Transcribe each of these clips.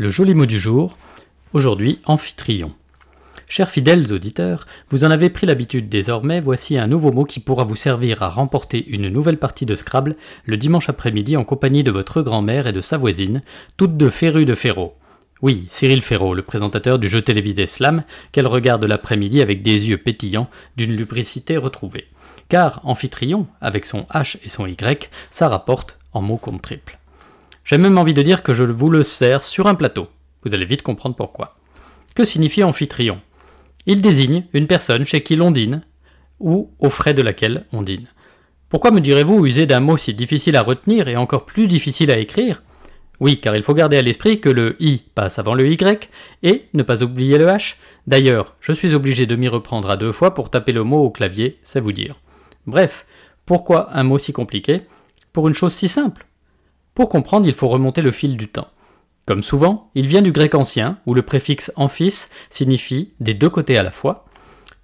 Le joli mot du jour, aujourd'hui amphitryon. Chers fidèles auditeurs, vous en avez pris l'habitude désormais, voici un nouveau mot qui pourra vous servir à remporter une nouvelle partie de Scrabble le dimanche après-midi en compagnie de votre grand-mère et de sa voisine, toutes deux férues de ferro. Oui, Cyril Ferraud, le présentateur du jeu télévisé Slam, qu'elle regarde l'après-midi avec des yeux pétillants, d'une lubricité retrouvée. Car Amphitryon, avec son H et son Y, ça rapporte en mots compte triple. J'ai même envie de dire que je vous le sers sur un plateau. Vous allez vite comprendre pourquoi. Que signifie Amphitryon Il désigne une personne chez qui l'on dîne, ou au frais de laquelle on dîne. Pourquoi me direz-vous user d'un mot si difficile à retenir et encore plus difficile à écrire oui, car il faut garder à l'esprit que le i passe avant le y et ne pas oublier le h. D'ailleurs, je suis obligé de m'y reprendre à deux fois pour taper le mot au clavier, ça vous dire. Bref, pourquoi un mot si compliqué Pour une chose si simple. Pour comprendre, il faut remonter le fil du temps. Comme souvent, il vient du grec ancien, où le préfixe amphis signifie des deux côtés à la fois,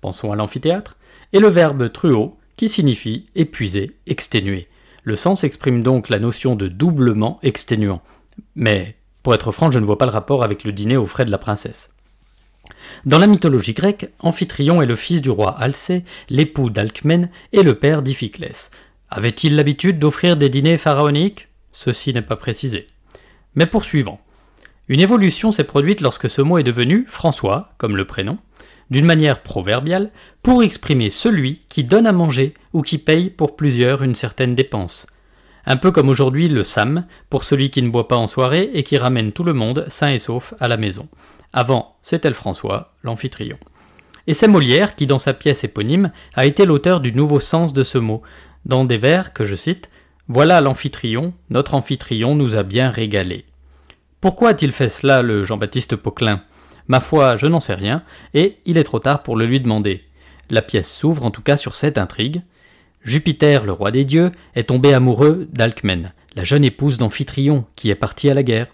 pensons à l'amphithéâtre, et le verbe truo, qui signifie épuisé, exténué. Le sens exprime donc la notion de doublement exténuant. Mais, pour être franc, je ne vois pas le rapport avec le dîner aux frais de la princesse. Dans la mythologie grecque, Amphitryon est le fils du roi Alcée, l'époux d'Alcmène et le père d'Iphiclès. Avait-il l'habitude d'offrir des dîners pharaoniques Ceci n'est pas précisé. Mais poursuivant, Une évolution s'est produite lorsque ce mot est devenu François, comme le prénom, d'une manière proverbiale, pour exprimer celui qui donne à manger ou qui paye pour plusieurs une certaine dépense. Un peu comme aujourd'hui le SAM, pour celui qui ne boit pas en soirée et qui ramène tout le monde, sain et sauf, à la maison. Avant, c'était le François, l'amphitryon. Et c'est Molière qui, dans sa pièce éponyme, a été l'auteur du nouveau sens de ce mot, dans des vers que je cite Voilà l'amphitryon, notre amphitryon nous a bien régalé. Pourquoi a-t-il fait cela, le Jean-Baptiste Poquelin Ma foi, je n'en sais rien, et il est trop tard pour le lui demander. La pièce s'ouvre en tout cas sur cette intrigue. Jupiter, le roi des dieux, est tombé amoureux d'Alcmène, la jeune épouse d'Amphitryon, qui est partie à la guerre.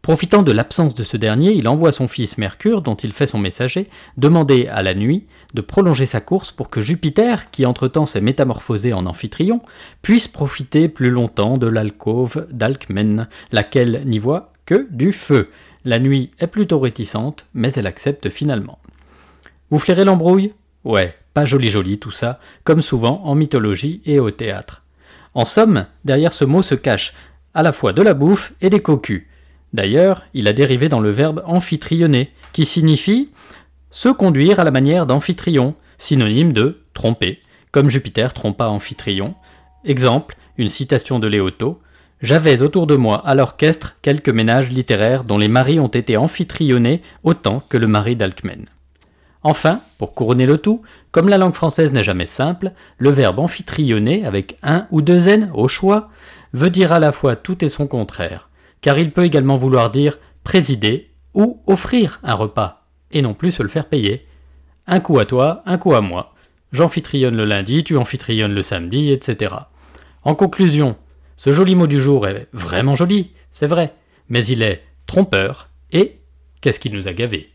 Profitant de l'absence de ce dernier, il envoie son fils Mercure, dont il fait son messager, demander à la nuit de prolonger sa course pour que Jupiter, qui entre-temps s'est métamorphosé en Amphitryon, puisse profiter plus longtemps de l'alcôve d'Alcmène, laquelle n'y voit que du feu. La nuit est plutôt réticente, mais elle accepte finalement. Vous flairez l'embrouille Ouais, pas joli joli tout ça, comme souvent en mythologie et au théâtre. En somme, derrière ce mot se cache à la fois de la bouffe et des cocus. D'ailleurs, il a dérivé dans le verbe amphitryonner, qui signifie se conduire à la manière d'amphitryon, synonyme de tromper, comme Jupiter trompa Amphitryon. Exemple, une citation de Léoto J'avais autour de moi à l'orchestre quelques ménages littéraires dont les maris ont été amphitryonnés autant que le mari d'Alcmen. Enfin, pour couronner le tout, comme la langue française n'est jamais simple, le verbe amphitryonner avec un ou deux n au choix veut dire à la fois tout et son contraire, car il peut également vouloir dire présider ou offrir un repas, et non plus se le faire payer. Un coup à toi, un coup à moi. J'amphitryonne le lundi, tu amphitryonnes le samedi, etc. En conclusion, ce joli mot du jour est vraiment joli, c'est vrai, mais il est trompeur et qu'est-ce qu'il nous a gavé